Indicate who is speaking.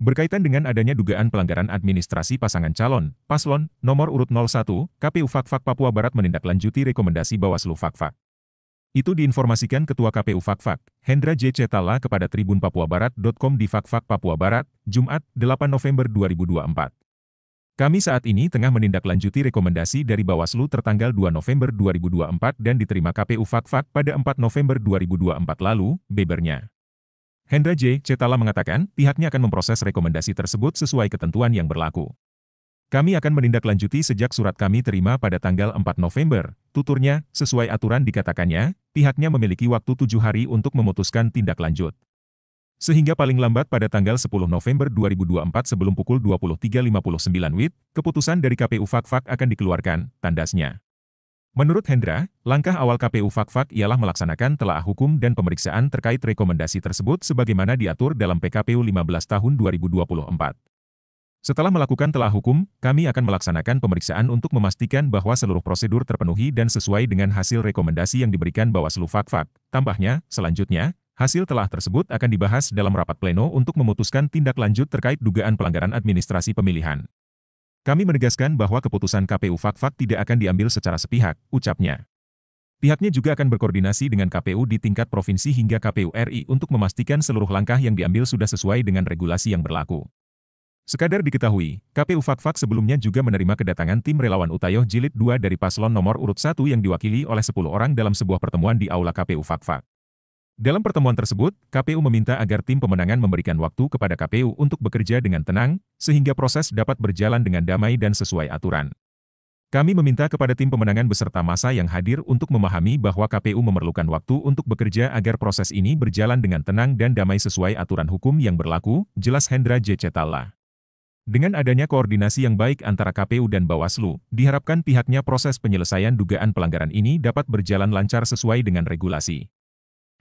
Speaker 1: Berkaitan dengan adanya dugaan pelanggaran administrasi pasangan calon, paslon, nomor urut 01, KPU Fakfak Papua Barat menindaklanjuti rekomendasi Bawaslu Fakfak. Itu diinformasikan Ketua KPU Fakfak, Hendra J. Cetala kepada Tribun Papua Barat.com di Fakfak Papua Barat, Jumat, 8 November 2024. Kami saat ini tengah menindaklanjuti rekomendasi dari Bawaslu tertanggal 2 November 2024 dan diterima KPU Fakfak pada 4 November 2024 lalu, bebernya. Hendra J. Cetala mengatakan, pihaknya akan memproses rekomendasi tersebut sesuai ketentuan yang berlaku. Kami akan menindaklanjuti sejak surat kami terima pada tanggal 4 November. Tuturnya, sesuai aturan dikatakannya, pihaknya memiliki waktu tujuh hari untuk memutuskan tindak lanjut. Sehingga paling lambat pada tanggal 10 November 2024 sebelum pukul 23.59 WIB, keputusan dari KPU Fakfak -Fak akan dikeluarkan, tandasnya. Menurut Hendra, langkah awal KPU Fakfak ialah melaksanakan telaah hukum dan pemeriksaan terkait rekomendasi tersebut sebagaimana diatur dalam PKPU 15 tahun 2024. Setelah melakukan telah hukum, kami akan melaksanakan pemeriksaan untuk memastikan bahwa seluruh prosedur terpenuhi dan sesuai dengan hasil rekomendasi yang diberikan Bawaslu Fakfak. Tambahnya, selanjutnya, hasil telah tersebut akan dibahas dalam rapat pleno untuk memutuskan tindak lanjut terkait dugaan pelanggaran administrasi pemilihan. Kami menegaskan bahwa keputusan KPU Fakfak tidak akan diambil secara sepihak, ucapnya. Pihaknya juga akan berkoordinasi dengan KPU di tingkat provinsi hingga KPU RI untuk memastikan seluruh langkah yang diambil sudah sesuai dengan regulasi yang berlaku. Sekadar diketahui, KPU Fakfak sebelumnya juga menerima kedatangan tim relawan Utayoh Jilid 2 dari paslon nomor urut 1 yang diwakili oleh 10 orang dalam sebuah pertemuan di Aula KPU Fakfak. Dalam pertemuan tersebut, KPU meminta agar tim pemenangan memberikan waktu kepada KPU untuk bekerja dengan tenang, sehingga proses dapat berjalan dengan damai dan sesuai aturan. Kami meminta kepada tim pemenangan beserta masa yang hadir untuk memahami bahwa KPU memerlukan waktu untuk bekerja agar proses ini berjalan dengan tenang dan damai sesuai aturan hukum yang berlaku, jelas Hendra J. Cetala. Dengan adanya koordinasi yang baik antara KPU dan Bawaslu, diharapkan pihaknya proses penyelesaian dugaan pelanggaran ini dapat berjalan lancar sesuai dengan regulasi.